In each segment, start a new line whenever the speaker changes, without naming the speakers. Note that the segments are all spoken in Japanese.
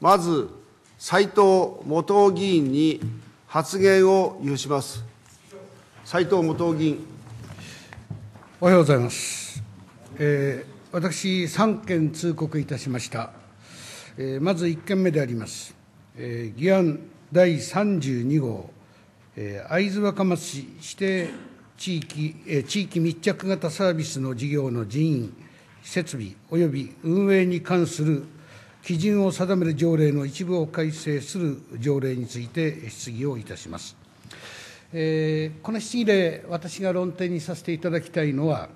まず、斉藤元議員に発言を許します。斉藤元議員。
おはようございます。えー、私、三件通告いたしました。えー、まず一件目であります。えー、議案第三十二号、えー、会津若松市指定地域,、えー、地域密着型サービスの事業の人員、設備及び運営に関する基準を定める条例の一部を改正する条例について質疑をいたします。えー、この質疑で私が論点にさせていただきたいのは、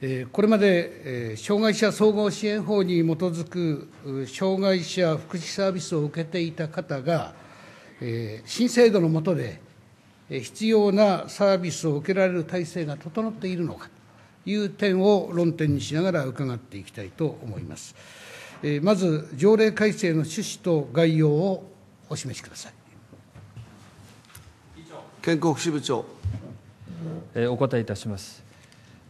えー、これまで、えー、障害者総合支援法に基づく障害者福祉サービスを受けていた方が、えー、新制度の下で、え必要なサービスを受けられる体制が整っているのかという点を論点にしながら伺っていきたいと思います。えまず条例改正の趣旨と概要をお示しください。
健康福祉部長、えお答えいたします、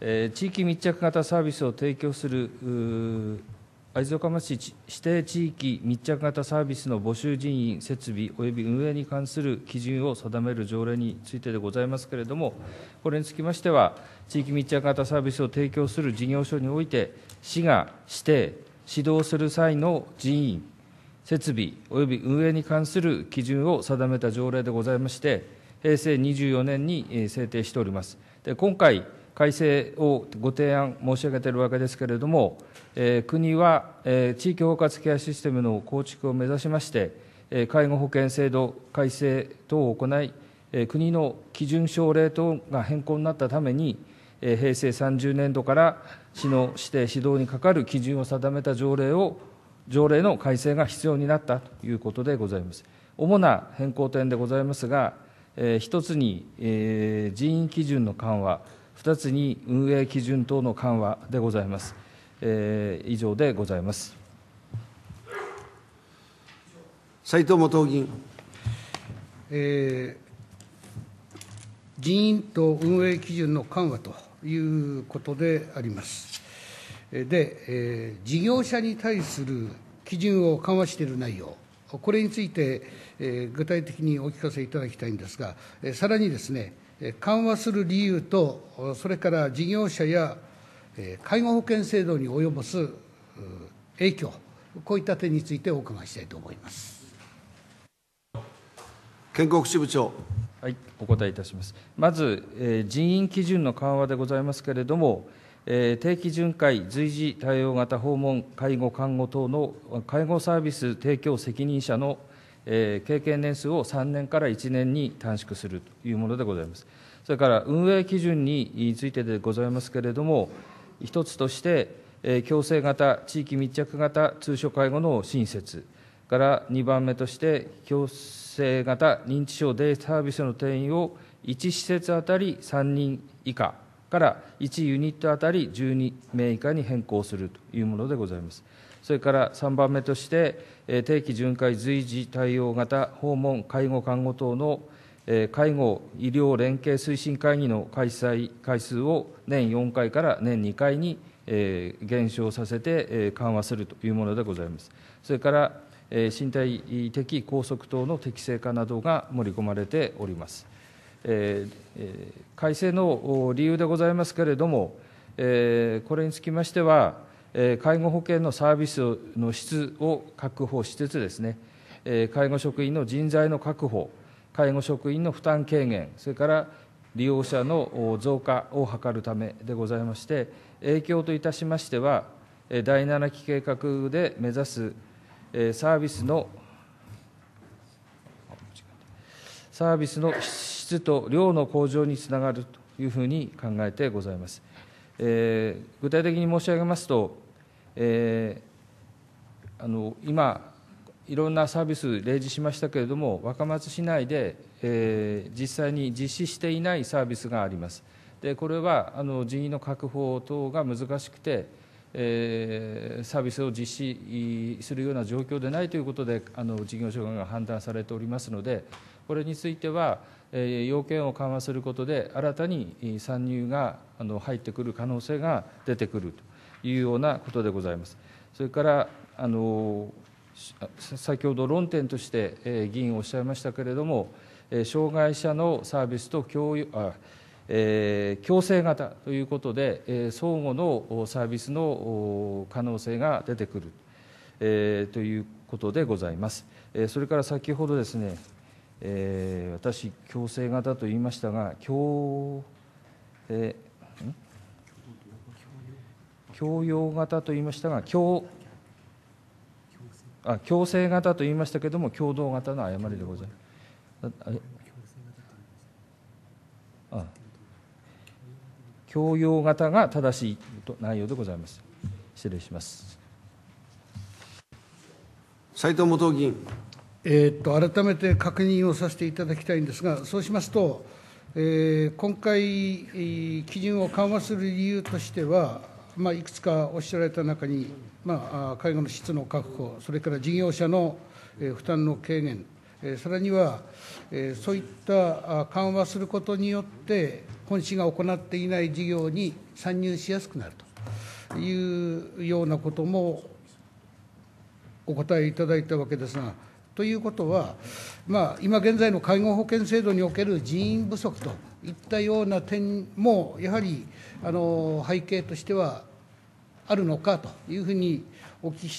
え地域密着型サービスを提供する会津若松市指定地域密着型サービスの募集人員、設備及び運営に関する基準を定める条例についてでございますけれども、これにつきましては、地域密着型サービスを提供する事業所において、市が指定、指導する際の人員、設備及び運営に関する基準を定めた条例でございまして、平成24年に制定しております。で今回改正をご提案申し上げているわけですけれども、えー、国は、えー、地域包括ケアシステムの構築を目指しまして、えー、介護保険制度改正等を行い、えー、国の基準省令等が変更になったために、えー、平成30年度から市の指定、指導にかかる基準を定めた条例を条例の改正が必要になったということでございます。主な変更点でございますが、えー、1つに、えー、人員基準の緩和、2つに運営基準等の緩和でございます。えー、以上でございます。
斉藤元議員、えー、人員と運営基準の緩和と。いうことであります。で、えー、事業者に対する基準を緩和している内容、これについて、えー、具体的にお聞かせいただきたいんですが、えー、さらにですね、緩和する理由と、それから事業者や介護保険制度に及ぼす影響、こういった点についてお伺いしたいと思います。建
国支部長はい、お答えいたします。まず、えー、人員基準の緩和でございますけれども、えー、定期巡回、随時対応型訪問、介護、看護等の介護サービス提供責任者の、えー、経験年数を3年から1年に短縮するというものでございます。それから運営基準についてでございますけれども、一つとして、え強制型、地域密着型通所介護の新設、から2番目として、強制性型認知症デイサービスの定員を1施設当たり3人以下から1ユニット当たり12名以下に変更するというものでございます。それから3番目として、定期巡回随時対応型訪問、介護、看護等の介護医療連携推進会議の開催回数を年4回から年2回に減少させて緩和するというものでございます。それから身体的拘束等の適正化などが盛り込まれております。改正の理由でございますけれども、これにつきましては、介護保険のサービスの質を確保しつつですね、介護職員の人材の確保、介護職員の負担軽減、それから利用者の増加を図るためでございまして、影響といたしましては、第7期計画で目指すサービスのサービスの質と量の向上につながるというふうに考えてございます。えー、具体的に申し上げますと、えー、あの今、いろんなサービス、例示しましたけれども、若松市内で、えー、実際に実施していないサービスがあります。でこれはあの人員の確保等が難しくて、えー、サービスを実施するような状況でないということであの事業所が判断されておりますのでこれについては、えー、要件を緩和することで新たに参入があの入ってくる可能性が出てくるというようなことでございます。それからあの先ほど論点として、えー、議員おっしゃいましたけれども、え障害者のサービスと共有あ共生型ということで、相互のサービスの可能性が出てくる、ということでございます。それから先ほどですね、私、共生型と言いましたが、共、共用型と言いましたが、共、共生型と言いましたけれども、共同型の誤りでございます。教養型が正しい内容でございます。失礼します。
斉藤元議員。
えー、っと改めて確認をさせていただきたいんですが、そうしますと、えー、今回、基準を緩和する理由としては、まあ、いくつかおっしゃられた中に、まあ、介護の質の確保、それから事業者の負担の軽減さらには、そういった緩和することによって、本市が行っていない事業に参入しやすくなるというようなこともお答えいただいたわけですが、ということは、今現在の介護保険制度における人員不足といったような点も、やはり背景としてはあるのかというふうにお聞き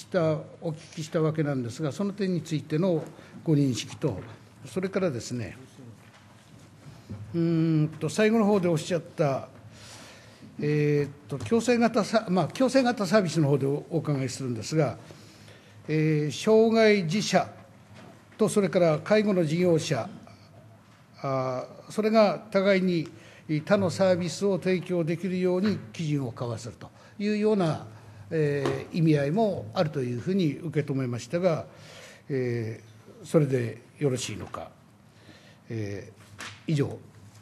したわけなんですが、その点についてのご認識と、それからですね、うんと最後の方でおっしゃった、えーと、強制型サ,、まあ、強制型サービスの方でお伺いするんですが、えー、障害児者と、それから介護の事業者、あそれが互いに他のサービスを提供できるように基準を交わせるというような、えー、意味合いもあるというふうに受け止めましたが、えー、それでよろしいのか、えー、以上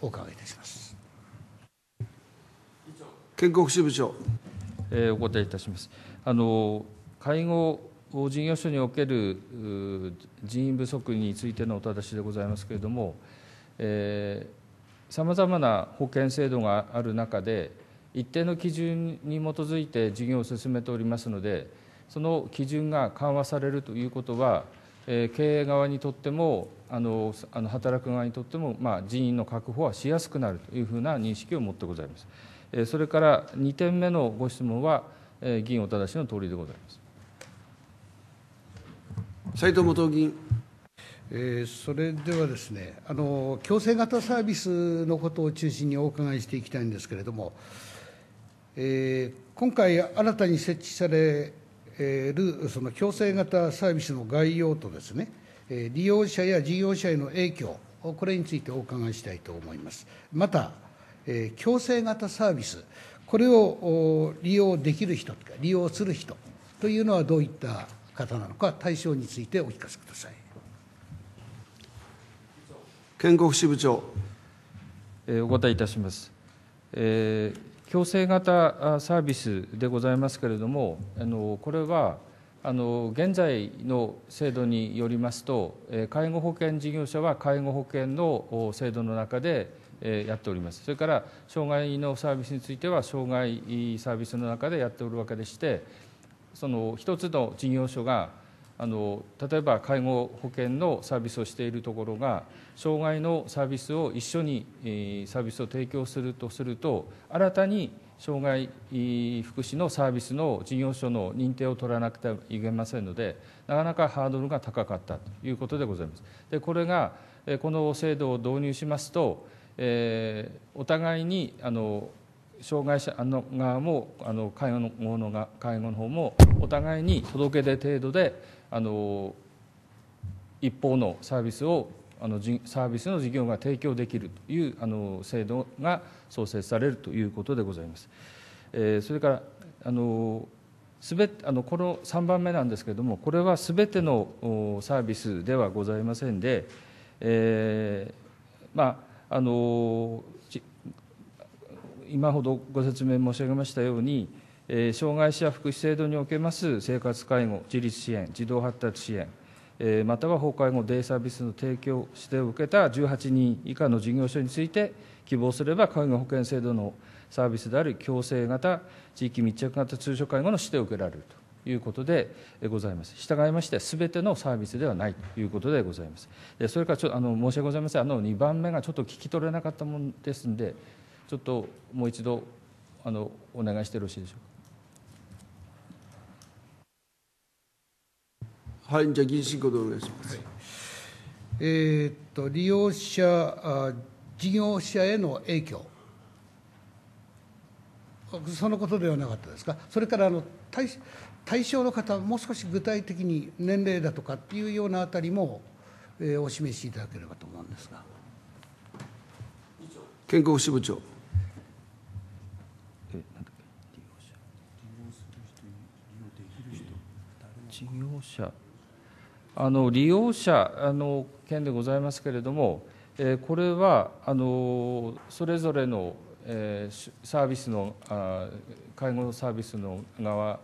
お伺いいたします
建国支部長、
えー、お答えいたしますあの介護事業所における人員不足についてのお正しでございますけれどもさまざまな保険制度がある中で一定の基準に基づいて事業を進めておりますのでその基準が緩和されるということはえ経営側にとってもあのあの働く側にとっても、まあ、人員の確保はしやすくなるというふうな認識を持ってございます、えそれから2点目のご質問は、え議員お正しの通りでございま
す斉藤元議員えそれではですねあの強制型サービスのことを中心にお伺いしていきたいんですけれども、えー、今回新たに設置されるその強制型サービスの概要とですね、利用者や事業者への影響、これについてお伺いしたいと思います。また、強制型サービス、これを利用できる人、利用する人というのはどういった方なのか、対象についてお聞かせください。
建国支部長。お答えいたします。えー、強制型サービスでございますけれども、あのこれはあの現在の制度によりますと、介護保険事業者は介護保険の制度の中でやっております、それから障害のサービスについては、障害サービスの中でやっておるわけでして、その一つの事業所があの例えば介護保険のサービスをしているところが障害のサービスを一緒に、サービスを提供するとすると新たに障害福祉のサービスの事業所の認定を取らなくてはいけませんのでなかなかハードルが高かったということでございます。でこれがこの制度を導入しますと、えー、お互いにあの障害者の側もあの介護の介護の方もお互いに届け出程度であの一方のサービスをあのサービスの事業が提供できるというあの制度が創設されるということでございます。えー、それからあのすべあのこの3番目なんですけれども、これはすべてのサービスではございませんで、えー、まああの今ほどご説明申し上げましたように、え障害者福祉制度におけます生活介護、自立支援、児童発達支援、えまたは崩壊後デイサービスの提供指定を受けた18人以下の事業所について、希望すれば介護保険制度のサービスである共生型、地域密着型通所介護の指定を受けられると。いうことでございます。従いまして、すべてのサービスではないということでございます。それからちょあの申し訳ございません、あの2番目がちょっと聞き取れなかったものですので、ちょっともう一度あのお願いしてよろしいでしょうか。
は
い、じゃあ議員進行でお願いします。はい、
えー、っと利用者あ事業者への影響、そのことではなかったですか。それからあの対対象の方もう少し具体的に年齢だとかっていうようなあたりも、えー、お示しいただければと思うんですが。
健康支部長。え、なんだっけ、利用者。
事業
者あの利用者の件でございますけれども、えこれはあのそれぞれの、えサービスのあ介護サービスの側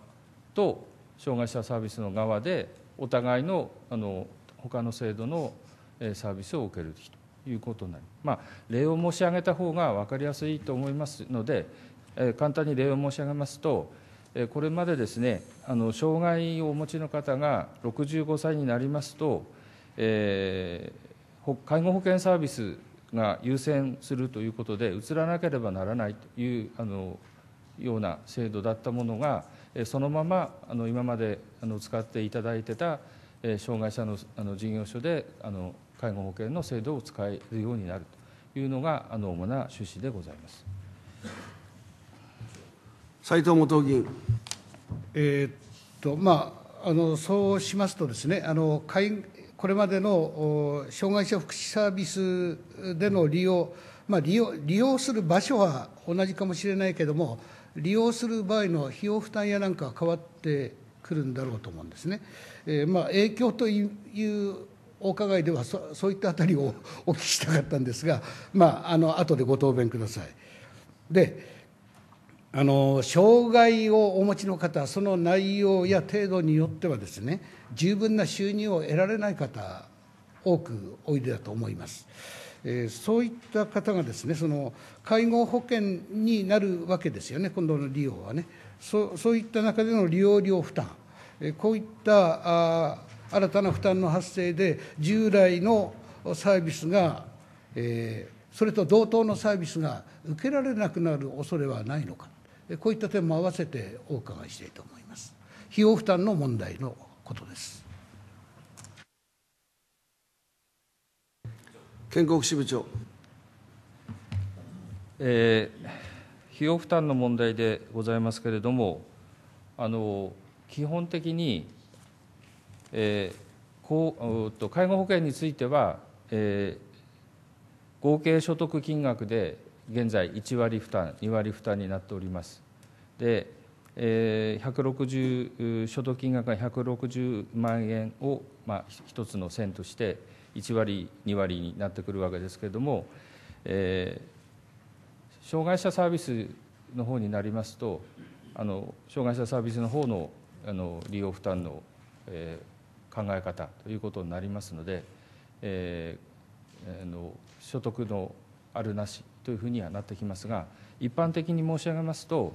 と障害者サービスの側でお互いのあの他の制度のサービスを受けるということになりまあ、例を申し上げた方が分かりやすいと思いますので、え簡単に例を申し上げますとこれまでですね、あの障害をお持ちの方が65歳になりますと、えー、介護保険サービスが優先するということで、移らなければならないというあのような制度だったものが、そのままあの今まであの使っていただいてた障害者のあの事業所であの介護保険の制度を使えるようになるというのがあの主な趣旨でございます。
斉藤元議員。えー、っとまああのそうしますとですねあの会これまでの障害者福祉サービスでの利用、まあ、利用利用する場所は同じかもしれないけれども利用する場合の費用負担やなんかは変わってくるんだろうと思うんですね。えー、まあ、影響というお伺いではそそういったあたりをお聞きしたかったんですが、まあ、あの後でご答弁ください。であの障害をお持ちの方その内容や程度によってはですね十分な収入を得られない方多くおいでだと思います、えー、そういった方がですねその介護保険になるわけですよね今度の利用はねそそういった中での利用料負担、えー、こういったあ新たな負担の発生で従来のサービスが、えー、それと同等のサービスが受けられなくなる恐れはないのかこういった点も合わせてお伺いしたいと思います。費用負担の問題のことです。
建国支部長。
えー、費用負担の問題でございますけれども、あの基本的に、えー、こうと介護保険については、えー、合計所得金額で現在1割負担2割負担になっておりますで、え160所得金額が160万円を、まあ、一つの線として1割2割になってくるわけですけれども、えー、障害者サービスの方になりますとあの障害者サービスの方のあの利用負担の、えー、考え方ということになりますので、えー、あの所得のあるなしというふうにはなってきますが一般的に申し上げますと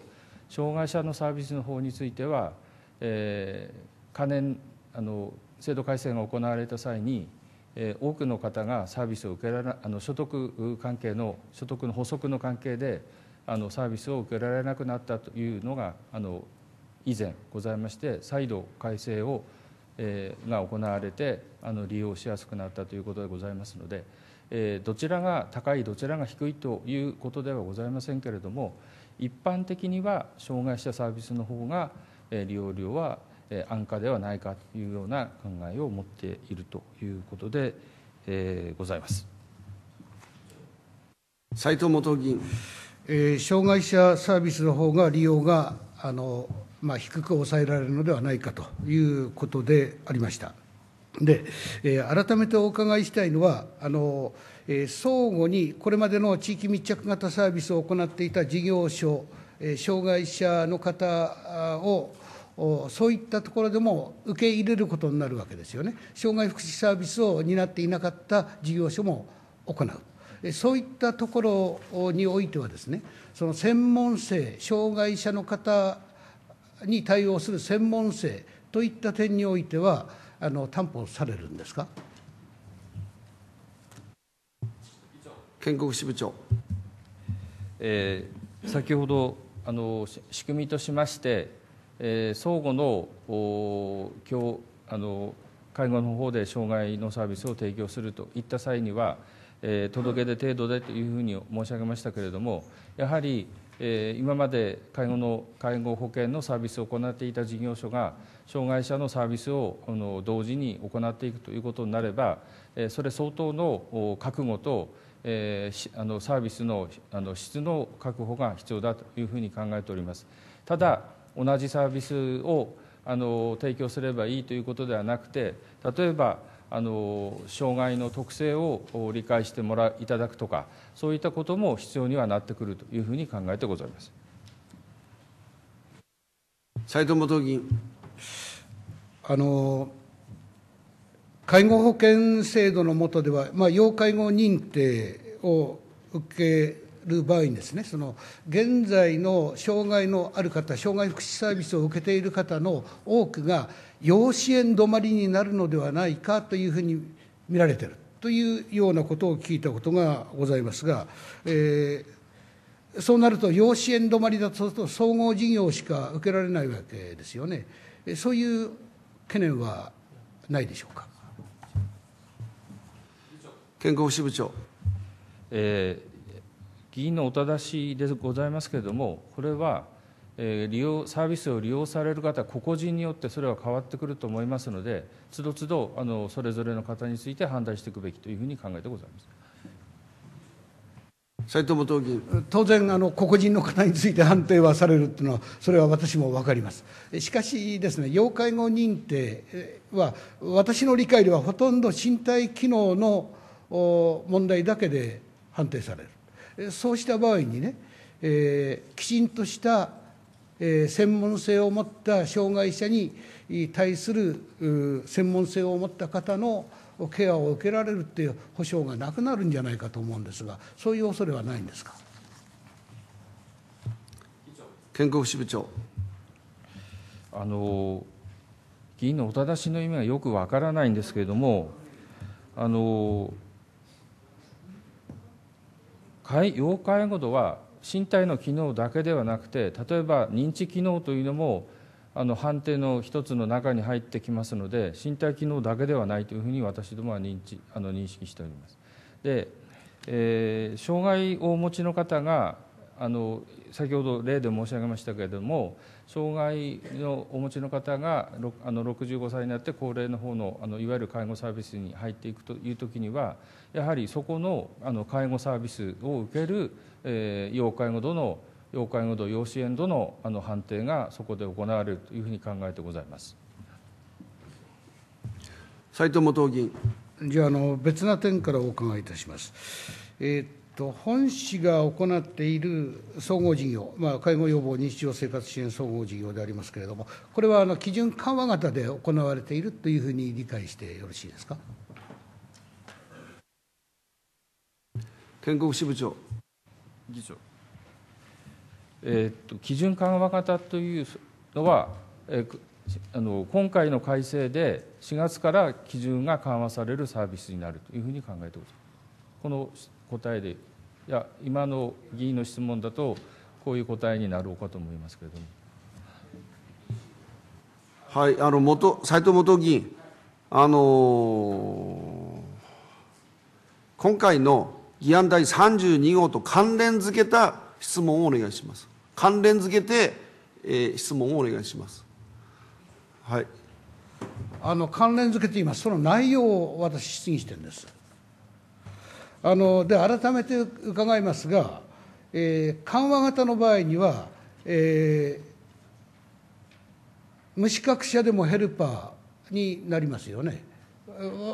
障害者のサービスの方については、えー、可燃あの制度改正が行われた際に多くの方がサービスを受けられあの所得関係の所得の補足の関係であのサービスを受けられなくなったというのがあの以前ございまして再度改正を、えー、が行われてあの利用しやすくなったということでございますので。えどちらが高いどちらが低いということではございませんけれども一般的には障害者サービスの方が、え利用料は、え安価ではないかというような考えを持っているということで、えございます
斉藤元議員、えー、
障害者サービスの方が利用があの、まあ、低く抑えられるのではないかということでありました。で、えー、改めてお伺いしたいのは、あのえー、相互にこれまでの地域密着型サービスを行っていた事業所、えー、障害者の方をそういったところでも受け入れることになるわけですよね、障害福祉サービスを担っていなかった事業所も行う、そういったところにおいては、ですねその専門性、障害者の方に対応する専門性といった点においては、あの担保されるんですか
建国支部長、えー、先ほどあ
の仕組みとしまして、えー、相互のお今日あの介護の方で障害のサービスを提供するといった際には、えー、届け出程度でというふうに申し上げましたけれどもやはりえ今まで介護の介護保険のサービスを行っていた事業所が障害者のサービスをあの同時に行っていくということになれば、えそれ相当の覚悟と、えあのサービスのあの質の確保が必要だというふうに考えております。ただ同じサービスをあの提供すればいいということではなくて例えばあの障害の特性を理解してもらいただくとかそういったことも必要にはなってくるというふうに考えてございます
斉藤元議員あの介護保険制度の下では、まあ、要介護認定を受ける場合にですねその現在の障害のある方障害福祉サービスを受けている方の多くが養子縁止まりになるのではないかというふうに見られているというようなことを聞いたことがございますが、えー、そうなると養子縁止まりだとすると総合事業しか受けられないわけですよね。そういう懸念はないでしょうか。
健康支部長、
えー、議員のお正しでございますけれども、これはえ利用サービスを利用される方個々人によってそれは変わってくると思いますのでつどつどあのそれぞれの方について判断していくべきというふうに考えてございます
斉藤元議員
当然あの個々人の方について判定はされるというのはそれは私も分かりますしかしですね要介護認定は私の理解ではほとんど身体機能の問題だけで判定されるそうした場合にね、えー、きちんとした専門性を持った障害者に対する専門性を持った方のケアを受けられるっていう保障がなくなるんじゃないかと思うんですが、そういう恐れはないんですか。
健康支部長あの議員のお正しの意味はよくわからないんですけれども、あの要介護度は身体の機能だけではなくて例えば認知機能というのもあの判定の一つの中に入ってきますので身体機能だけではないというふうに私どもは認知あの認識しております。で、えー、障害をお持ちの方があの先ほど例で申し上げましたけれども障害のお持ちの方があの65歳になって高齢の方のあのいわゆる介護サービスに入っていくという時にはやはりそこのあの介護サービスを受ける、えー、要介護度の要介護度要支援度のあの判定がそこで行われるというふうに考えてございます。
斉藤元議
員じゃあの別な点からお伺いいたします。えー本市が行っている総合事業、まあ、介護予防日常生活支援総合事業でありますけれども、これはあの基準緩和型で行われているというふうに理解してよろしいですか。
建国支部長議長、えー、っと基準
緩和型というのは、えー、あの今回の改正で4月から基準が緩和されるサービスになるというふうに考えております。この答えでいや今の議員の質問だとこういう答えになろうかと思いますけれども。
はい、あの元斉藤元議員、あのー、今回の議案第32号と関連付けた質問をお願いします。関連付けて、えー、質問をお願いします。はい。あ
の関連付けています。その内容を私質疑してるんです。で、改めて伺いますが、緩和型の場合には、無資格者でもヘルパーになりますよね。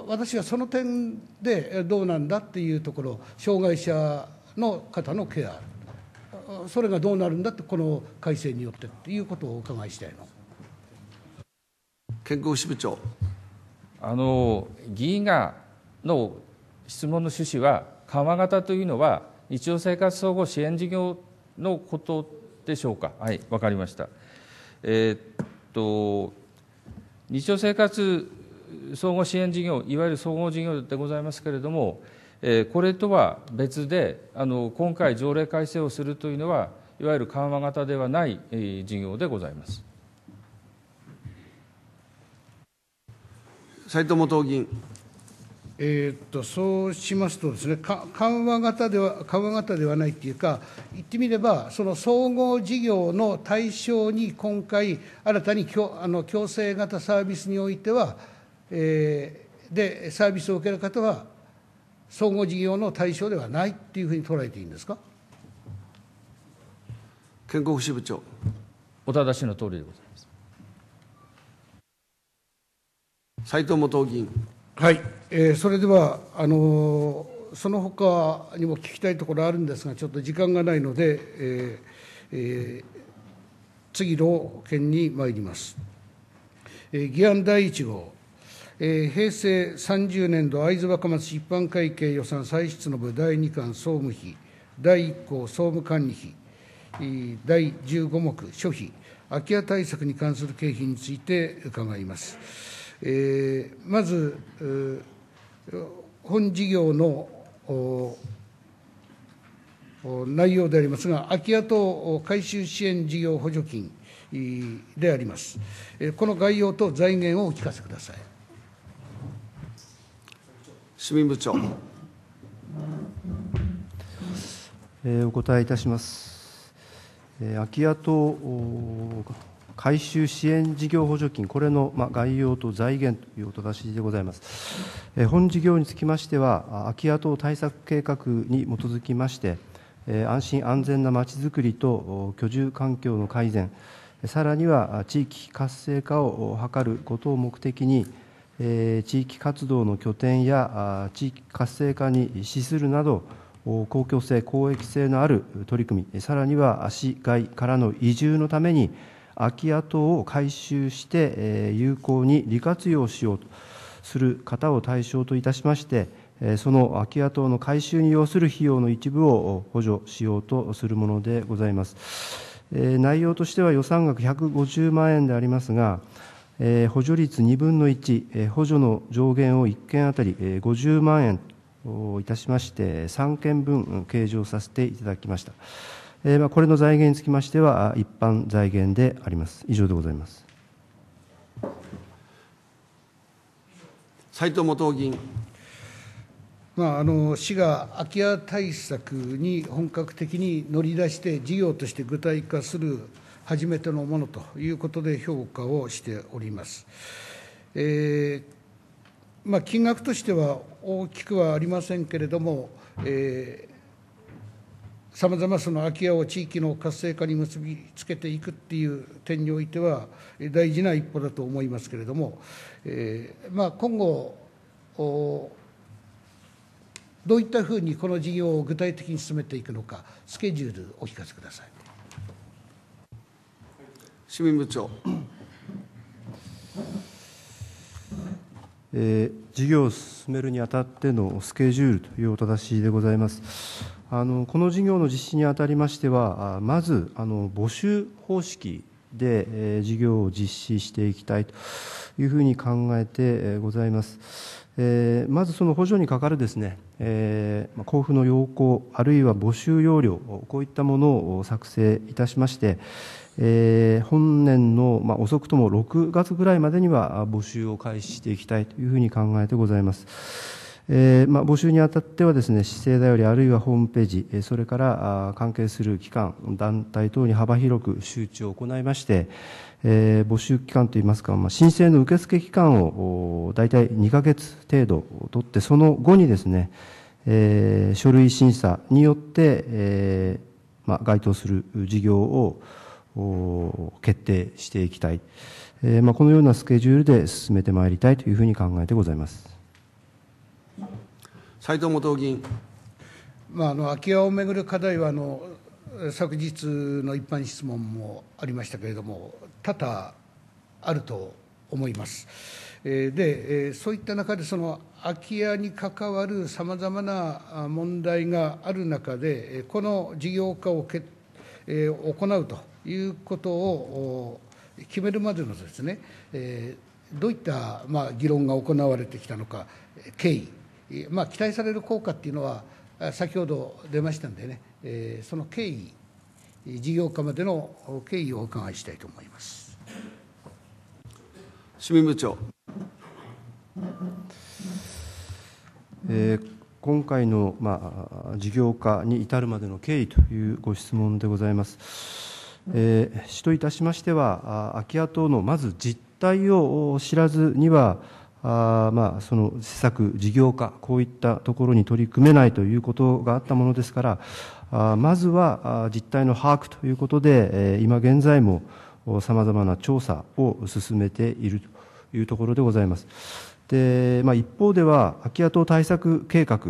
私はその点でどうなんだっていうところ、障害者の方のケア、それがどうなるんだって、この改正によってっていうことをお伺いしたいの
健康支部長
あの議員がの質問の趣旨は緩和型というのは日常生活総合支援事業のことでしょうかはい分かりましたえー、っと日常生活総合支援事業いわゆる総合事業でございますけれども、えこれとは別であの今回条例改正をするというのはいわゆる緩和型ではない、
え事業でございます斉藤元議員えー、っとそうしますとですね、緩和型では緩和型ではないというか、言ってみれば、その総合事業の対象に今回、新たにあの強制型サービスにおいては、えー、でサービスを受ける方は、総合事業の対象ではないというふうに捉えていいんですか
健康福祉部長。お正しの通りでございます。斉藤元議員
はい、えー、それではあのー、その他にも聞きたいところあるんですが、ちょっと時間がないので、えーえー、次の件に参ります。えー、議案第1号、えー、平成30年度会津若松一般会計予算歳出の部第2巻総務費、第1項総務管理費、第15目諸費、空き家対策に関する経費について伺います。まず、本事業の内容でありますが、空き家等改修支援事業補助金であります。この概要と財源をお聞かせください。
市民部長。
えお答えいたします。え空き家等改修支援事業補助金、これの、ま概要と財源というお正しでございます。え本事業につきましては、空き家等対策計画に基づきまして、え安心安全なまちづくりと居住環境の改善、さらには地域活性化を図ることを目的に、え地域活動の拠点や地域活性化に資するなど、公共性、公益性のある取り組み、さらには市外からの移住のために、空き家等を改修して、え有効に利活用しようとする方を対象といたしまして、えその空き家等の改修に要する費用の一部を補助しようとするものでございます。え内容としては予算額150万円でありますが、え補助率2分の1、え補助の上限を1件当たり、え50万円といたしまして、3件分計上させていただきました。えまあこれの財源につきましては、一般財源であります。以上でございます。
斉藤元議員。
まあ、あの市が空き家対策に本格的に乗り出して事業として具体化する初めてのものということで評価をしております。えーまあ、金額としては大きくはありませんけれども、えーさまざまその空き家を地域の活性化に結びつけていくっていう点においては大事な一歩だと思いますけれども、えー、まあ、今後どういったふうにこの事業を具体的に進めていくのかスケジュールお聞かせください市民部長
事業を進めるにあたってのスケジュールというお正ししでございます。この事業の実施にあたりましては、まず募集方式で事業を実施していきたいというふうに考えてございます。まずその補助にかかるですね、交付の要項、あるいは募集要領、こういったものを作成いたしまして、えー、本年の、まあ、遅くとも6月ぐらいまでには募集を開始していきたいというふうに考えてございます。えーまあ、募集にあたってはですね、市政だよりあるいはホームページ、それから関係する機関、団体等に幅広く周知を行いまして、えー、募集期間といいますか、まあ、申請の受付期間を大体2か月程度取って、その後にですね、えー、書類審査によって、えーまあ、該当する事業を決定していきたい、えー、まあ、このようなスケジュールで進めてまいりたいというふうに考えてございます
斉藤元議員、
まあ、あの空き家をめぐる課題はあの昨日の一般質問もありましたけれども多々あると思います。でそういった中でその空き家に関わるさまざまな問題がある中でこの事業化をけ行うと。いうことを決めるまでのですね、えー、どういった、まあ、議論が行われてきたのか、経緯、まあ、期待される効果っていうのは、先ほど出ましたんでね、えー、その経緯、事業化までの経緯をお伺いしたいと思います。
市民部長。えー、今回の、まあ、事業化に至るまでの経緯というご質問でございます。えー、市といたしましては空き家等のまず実態を知らずにはあまあ、その施策、事業化、こういったところに取り組めないということがあったものですから、あまずは実態の把握ということで、えー、今現在もさまざまな調査を進めているというところでございます。でまあ、一方では、空き家等対策計画、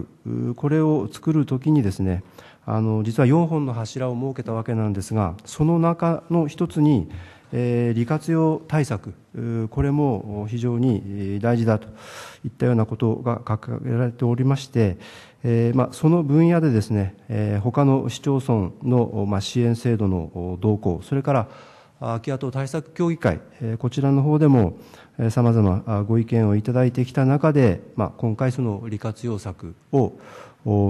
これを作るときにですね、あの実は4本の柱を設けたわけなんですがその中の一つに、えー、利活用対策これも非常に大事だといったようなことが掲げられておりまして、えーまあ、その分野でですね、えー、他の市町村の、まあ、支援制度の動向それから空き家等対策協議会、えー、こちらの方でもさまざまご意見をいただいてきた中で、まあ、今回その利活用策を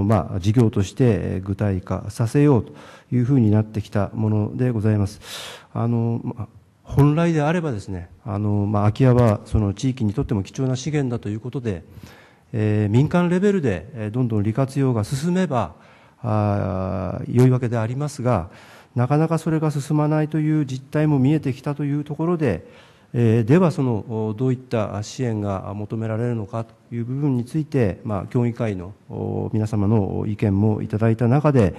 まあ、事業として具体化させようというふうになってきたものでございます。あの、ま本来であればですね、あの、まあ、空き家はその地域にとっても貴重な資源だということで、えー、民間レベルで、えどんどん利活用が進めばあ良いわけでありますがなかなかそれが進まないという実態も見えてきたというところでえー、ではそのどういった支援が求められるのかという部分について、まあ、協議会の皆様の意見もいただいた中で、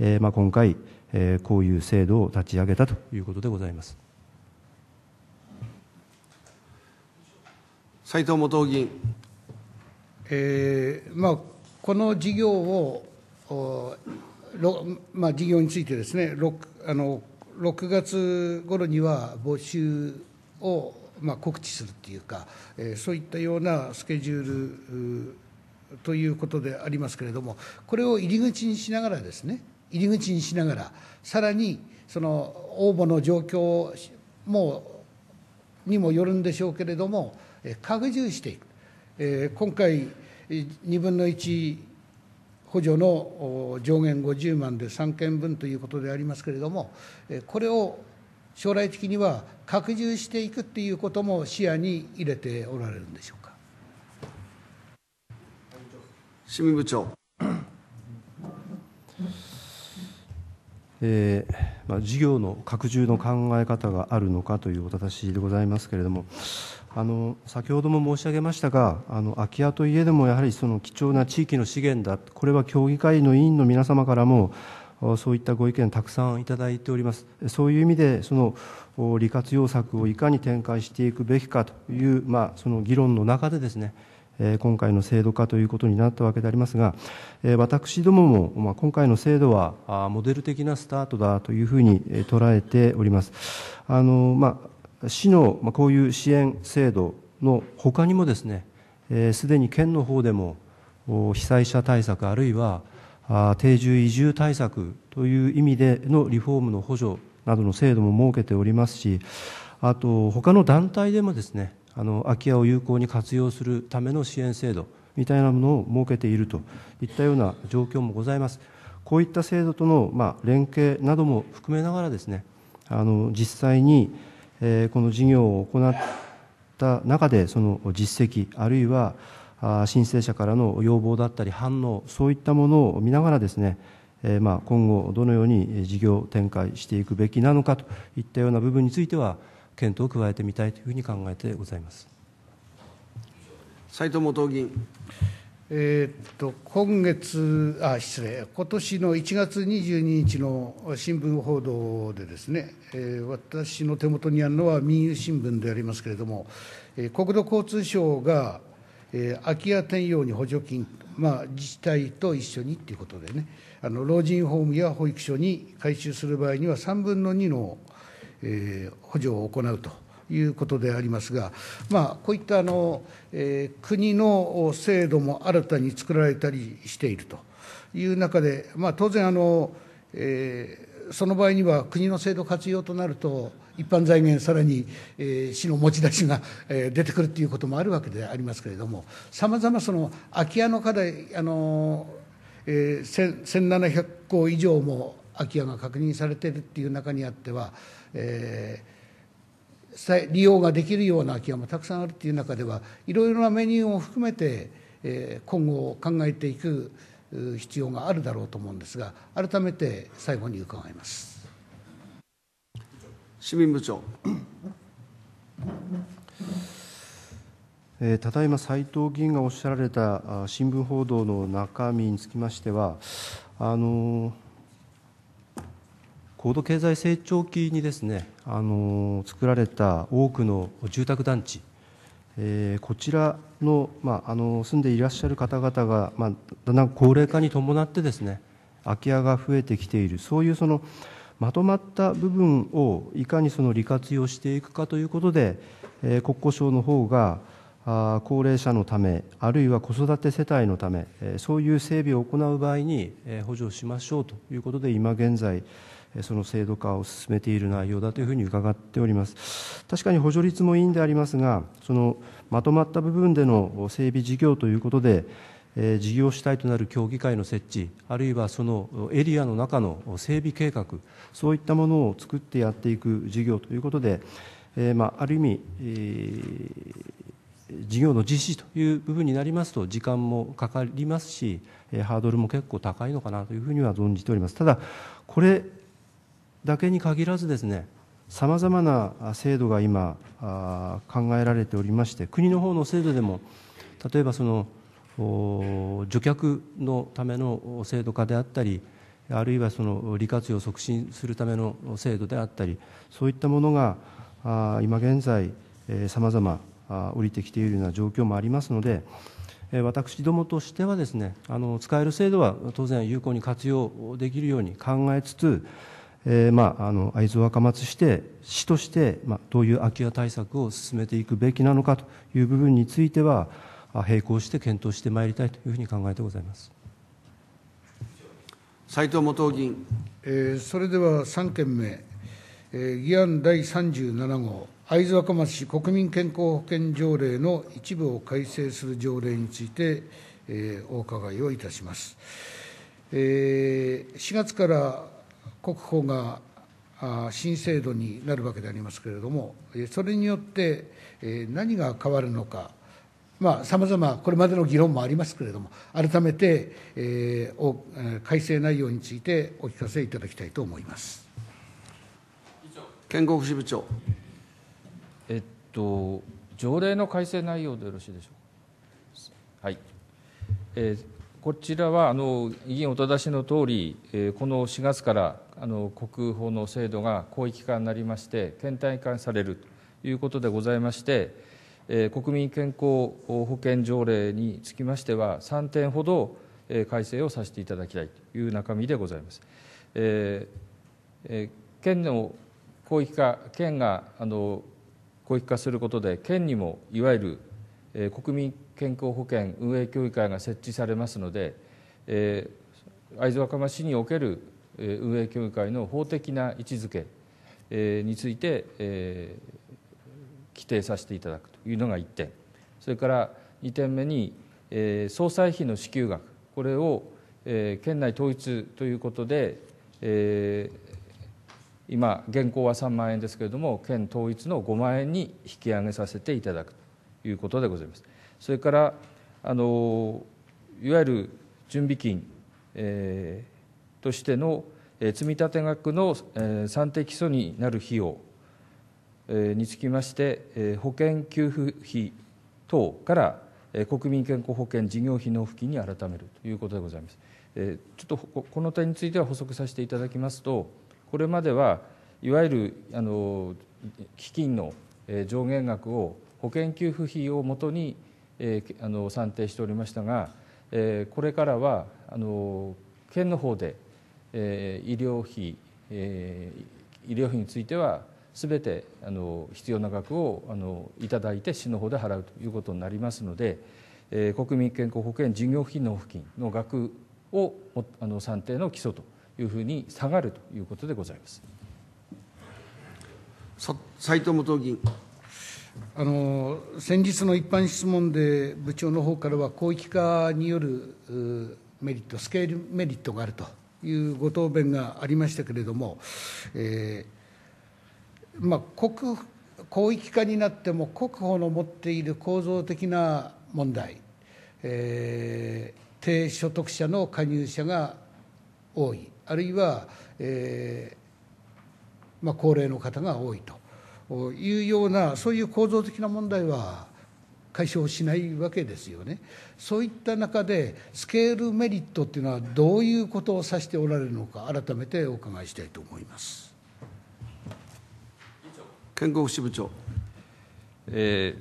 えーまあ、今回、えー、こういう制度を立ち上げたということで
ございます。斉藤元議員、えーまあ、この事業を、まあ、事業についてですね、6, あの6月頃には募集を、まあ、告知するっていうか、えそういったようなスケジュールということでありますけれどもこれを入り口にしながらですね入り口にしながらさらにその応募の状況もにもよるんでしょうけれども拡充していく、え今回2分の1補助の上限50万で3件分ということでありますけれどもこれを将来的には拡充していくっていうことも視野に入れておられるんでしょうか。
市民部長、
えーまあ、事業の拡充の考え方があるのかというお正しでございますけれどもあの先ほども申し上げましたがあの空き家といえどもやはりその貴重な地域の資源だこれは協議会の委員の皆様からもそういったご意見たくさんいただいておりますそういう意味でその利活用策をいかに展開していくべきかという、まあ、その議論の中でですね今回の制度化ということになったわけでありますが私どもも、まあ、今回の制度はモデル的なスタートだというふうに捉えておりますあの、まあ、市の、まあ、こういう支援制度の他にもですねすでに県の方でも被災者対策あるいは定住移住対策という意味でのリフォームの補助などの制度も設けておりますし、あと他の団体でもですね、あの空き家を有効に活用するための支援制度みたいなものを設けているといったような状況もございます。こういった制度とのまあ、連携なども含めながらですね、あの実際に、えー、この事業を行った中でその実績あるいは申請者からの要望だったり反応そういったものを見ながらですねえまあ今後、どのように事業展開していくべきなのかといったような部分については検討を加えてみたいというふうに考えてございます
斉藤元議員。えー、っと今月あ、失礼、今年の1月22日の新聞報道で、ですね、えー、私の手元にあるのは民有新聞でありますけれども、えー、国土交通省がえー、空き家転用に補助金、まあ、自治体と一緒にということでねあの老人ホームや保育所に改修する場合には3分の2の、えー、補助を行うと。いうことでありますが、まあ、こういったあの、えー、国の制度も新たに作られたりしているという中で、まあ、当然あの、えー、その場合には国の制度活用となると、一般財源、さらに、えー、市の持ち出しが、えー、出てくるということもあるわけでありますけれども、さまざまその空き家の課題、あのえー、1700戸以上も空き家が確認されているっていう中にあっては、えー利用ができるような空き家もたくさんあるっていう中ではいろいろなメニューを含めて、えー、今後考えていく必要があるだろうと思うんですが改めて最後に伺います。市民部長。
えただいま斉藤議員がおっしゃられた新聞報道の中身につきましては、あの高度経済成長期にですね、あの作られた多くの住宅団地、えー、こちらの,、まあ、あの住んでいらっしゃる方々が、まあ、だんだん高齢化に伴ってですね空き家が増えてきているそういうその、まとまった部分をいかにその利活用していくかということで、えー、国交省の方があ高齢者のためあるいは子育て世帯のため、えそういう整備を行う場合に、え補助しましょうということで今現在その制度化を進めている内容だというふうに伺っております確かに補助率もいいんでありますがそのまとまった部分での整備事業ということでえ事業主体となる協議会の設置あるいはそのエリアの中の整備計画そういったものを作ってやっていく事業ということで、えまあ、ある意味、えー、事業の実施という部分になりますと時間もかかりますし、えハードルも結構高いのかなというふうには存じておりますただこれだけに限らずですねさまざまな制度が今考えられておりまして国の方の制度でも例えばその除却のための制度化であったりあるいはその利活用を促進するための制度であったりそういったものが今現在さまざま降りてきているような状況もありますので私どもとしてはですねあの使える制度は当然有効に活用できるように考えつつ、えー、まあ、あの会津若松市で市として、まあ、どういう空き家対策を進めていくべきなのかという部分については並行して検討してまいりたいというふうに考えてございます
斉藤元議員、えー、それでは3件目、えー、議案第37号会津若松市国民健康保険条例の一部を改正する条例について、えー、お伺いをいたします、えー、4月から国保があ新制度になるわけでありますけれどもそれによってえ何が変わるのかまあ、ざまこれまでの議論もありますけれども、改めて、えー、改正内容についてお聞かせいただきたいと思います。健康福祉部長。えっと、条例の改正内容でよろしいでしょ
うか。はい。えー、こちらはあの議員お正しの通り、えー、この4月からあの国法の制度が広域化になりまして、県体化されるということでございまして。国民健康保険条例につきましては、3点ほど改正をさせていただきたいという中身でございます。県の広域化、県があの広域化することで、県にもいわゆる、えー、国民健康保険運営協議会が設置されますので、えー、会津若松市における、えー、運営協議会の法的な位置づけ、えー、について、え規定させていただくというのが1点それから2点目に、え総裁費の支給額これを、え県内統一ということで、今現行は3万円ですけれども県統一の5万円に引き上げさせていただくということでございますそれからあのいわゆる準備金、えとしての積立額の算定基礎になる費用につきまして、保険給付費等から国民健康保険事業費納付金に改めるということでございます。ちょっとこの点については補足させていただきますと、これまではいわゆるあの基金の上限額を保険給付費をもとに、えあの算定しておりましたが、えこれからはあの県の方で、え医療費、え医療費については全てあの必要な額をあのいただいて市の方で払うということになりますので、えー、国民健康保険事業費納付金の額をあの算定
の基礎というふうに下がるということでございます。斉藤元議員あの先日の一般質問で部長の方からは広域化によるメリットスケールメリットがあるというご答弁がありましたけれども、えーまあ、国広域化になっても国保の持っている構造的な問題、えー、低所得者の加入者が多いあるいは、えー、まあ、高齢の方が多いというようなそういう構造的な問題は解消しないわけですよね。そういった中でスケールメリットというのはどういうことを指しておられるのか改めてお伺いしたいと思います。
健康福祉部長、え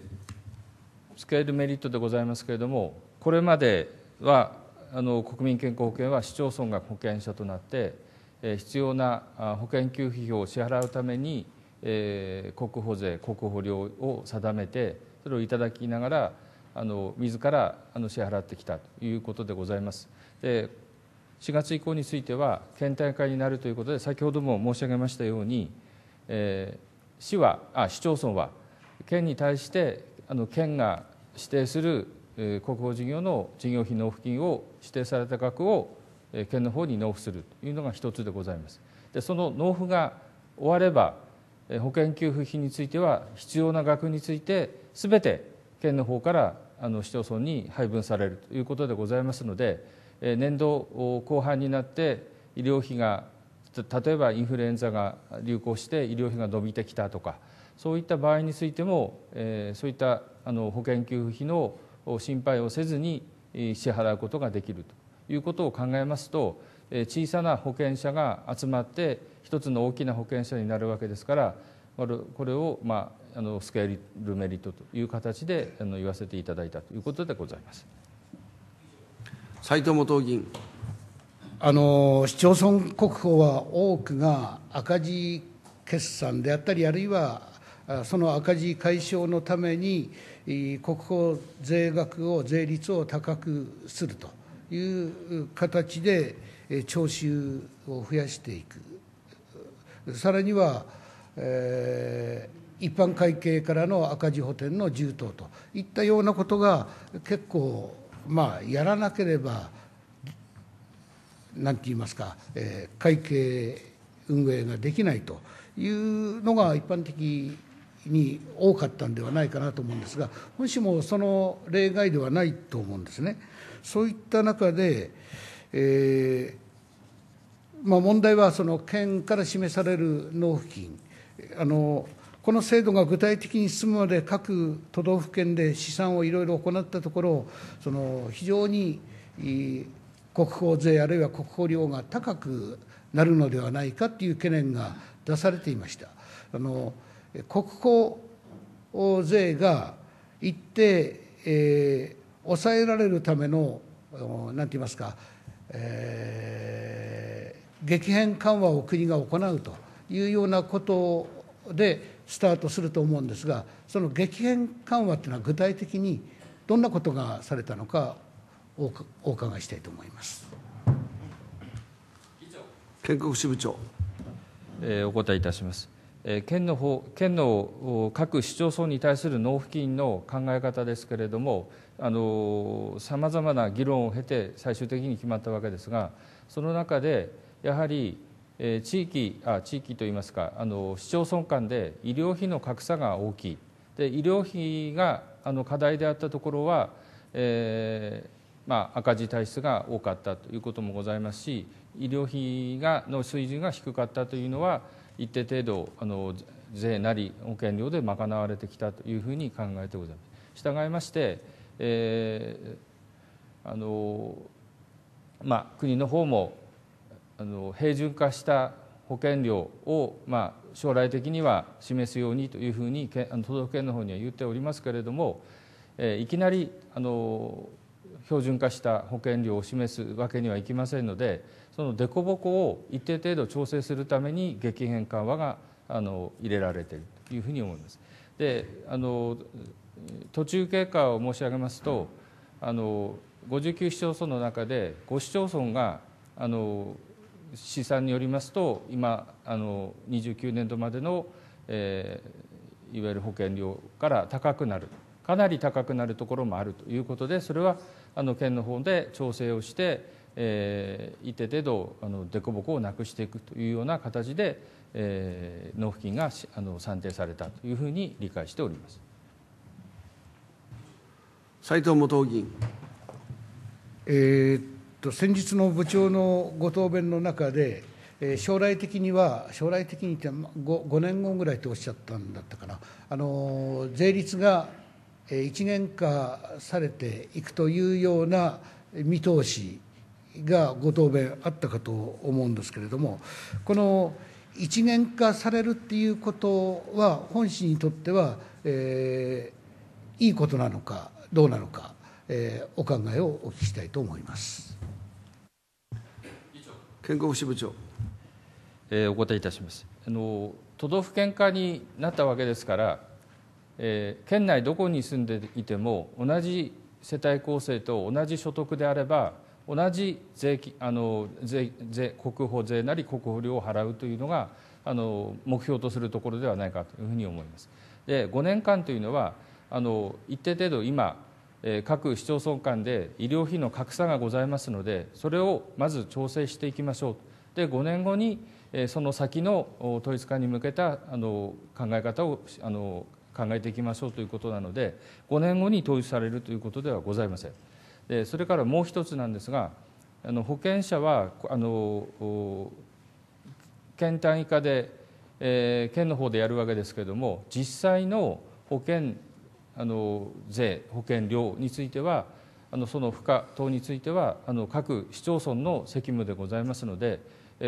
ー、使えるメリットでございますけれども、これまではあの国民健康保険は市町村が保険者となって、えー、必要な保険給付費を支払うために、えー、国保税、国保料を定めて、それをいただきながら、あの自らあの支払ってきたということでございます。で4月以降については、県大会になるということで、先ほども申し上げましたように、え市はあ市町村は県に対してあの県が指定する国宝事業の事業費納付金を指定された額を県の方に納付するというのが一つでございます。でその納付が終われば保険給付費については必要な額について全て県の方からあの市町村に配分されるということでございますので年度後半になって医療費が例えばインフルエンザが流行して医療費が伸びてきたとかそういった場合についても、そういったあの保険給付費の心配をせずに、支払うことができるということを考えますと、小さな保険者が集まって一つの大きな保険者になるわけですからこれを、まあ、あのスケールメリットという形であの言わせていただいたというこ
とでございます。斉藤元議員
あの市町村国保は多くが赤字決算であったり、あるいはその赤字解消のために、国保税額を、税率を高くするという形で、徴収を増やしていく、さらには、えー、一般会計からの赤字補填の充当といったようなことが、結構、まあ、やらなければ、何て言いますか、えー、会計運営ができないというのが一般的に多かったんではないかなと思うんですが本市もその例外ではないと思うんですね。そういった中で、えー、まあ、問題はその県から示される納付金あのこの制度が具体的に進むまで各都道府県で試算をいろいろ行ったところその非常に国宝税あるいは国宝料が高くなるのではないかという懸念が出されていました。あの国宝税が一定、えー、抑えられるための何て言いますか、えー、激変緩和を国が行うというようなことでスタートすると思うんですがその激変緩和というのは具体的にどんなことがされたのかおお伺いしたいと思います。
県国支部長、えー、お答えいたします。えー、県の方県の各市町村に対する納付金の考え方ですけれども、さまざまな議論を経て最終的に決まったわけですが、その中でやはりえー、地域あ地域といいますかあの市町村間で医療費の格差が大きいで医療費があの課題であったところは、えまあ、赤字体質が多かったということもございますし医療費がの水準が低かったというのは一定程度あの税なり保険料で賄われてきたというふうに考えてございます。従いまして、えーあのまあ、国の方もあの平準化した保険料を、まあ、将来的には示すようにというふうに都道府県の方には言っておりますけれども、えー、いきなりあの標準化した保険料を示すわけにはいきませんのでその凸凹を一定程度調整するために激変緩和があの入れられているというふうに思います。であの途中経過を申し上げますとあの59市町村の中で5市町村があの試算によりますと今あの29年度までの、えー、いわゆる保険料から高くなるかなり高くなるところもあるということでそれはあの県の方で調整をして、えー、一定程度あの凸凹をなくしていくというような形で、えー、納付金があの算定されたというふうに理解しております
斉藤
元議員。えー、っと先日の部長のご答弁の中で、えー、将来的には将来的にって 5, 5年後ぐらいとおっしゃったんだったかなあの税率が一元化されていくというような見通しがご答弁あったかと思うんですけれども、この一元化されるっていうことは、本市にとっては、えー、いいことなのか、どうなのか、えー、お考えをお聞きしたいと思います
健康支部長、えー、お答えいたしますあの。都道府県化になったわけですから、えー、県内どこに住んでいても同じ世帯構成と同じ所得であれば同じ税金あの税税国保税なり国保料を払うというのがあの目標とするところではないかというふうに思います。で5年間というのはあの一定程度今各市町村間で医療費の格差がございますのでそれをまず調整していきましょうで5年後にその先の統一化に向けたあの考え方をあの考えていきましょうということなので5年後に統一されるということではございませんでそれからもう一つなんですがあの保険者はあの県単位化で、えー、県の方でやるわけですけれども実際の保険あの税保険料についてはあのその負荷等についてはあの各市町村の責務でございますので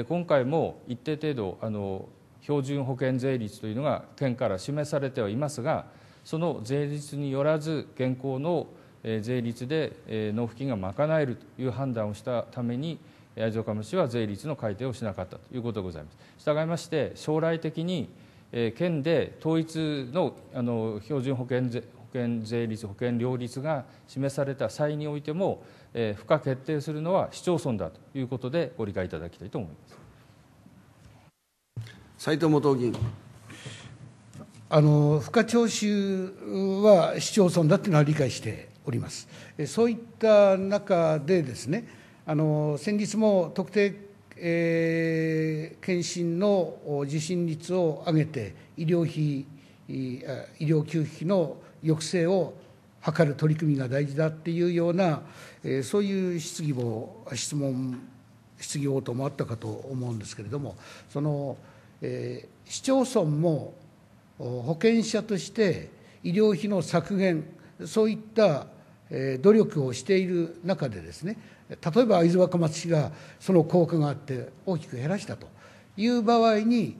今回も一定程度あの標準保険税率というのが県から示されてはいますがその税率によらず現行の税率で納付金が賄えるという判断をしたために八重岡村市は税率の改定をしなかったということでございます。従いまして将来的に県で統一のあの標準保険税保険税率、保険料率が示された際においても、えー、決定するのは市町村だということでご理解いただき
たいと思います。斉藤元議員。あの付加徴収は市町村だっていうのは理解しております。そういった中でですね、あの先日も特定、えー、検診の受診率を上げて医療費医療給付費の抑制を図る取り組みが大事だっていうような、えそういう質疑も質問質疑応答もあったかと思うんですけれどもその。市町村も保険者として医療費の削減そういった、努力をしている中でですね例えば会津若松市がその効果があって大きく減らしたという場合に、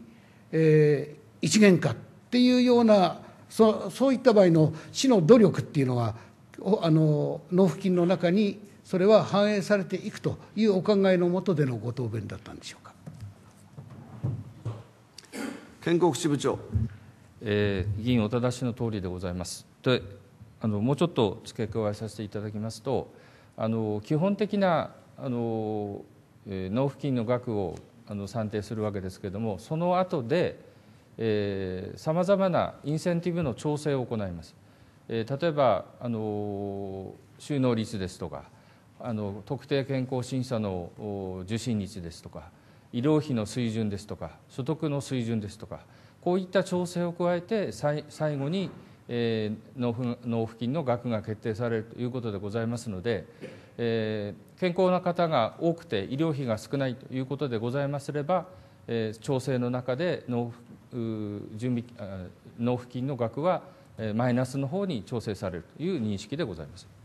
えー、一元化っていうようなそそういった場合の市の努力っていうのはあの納付金の中にそれは反映されていくというお考えのもとでのご答弁だったんでしょうか。
建国支部長。
えー、議員お正しの通りでございます。であのもうちょっと付け加えさせていただきますとあの基本的なあの、えー、納付金の額をあの算定するわけですけれどもその後でさまざまなインセンティブの調整を行います。えー、例えばあの収納率ですとかあの特定健康審査の受診率ですとか医療費の水準ですとか所得の水準ですとかこういった調整を加えて最後に、えー、納付金の額が決定されるということでございますので、え健康な方が多くて医療費が少ないということでございますれば、え調整の中で納付準備納付金の額はマイナスの方に調整されるという認識でございます。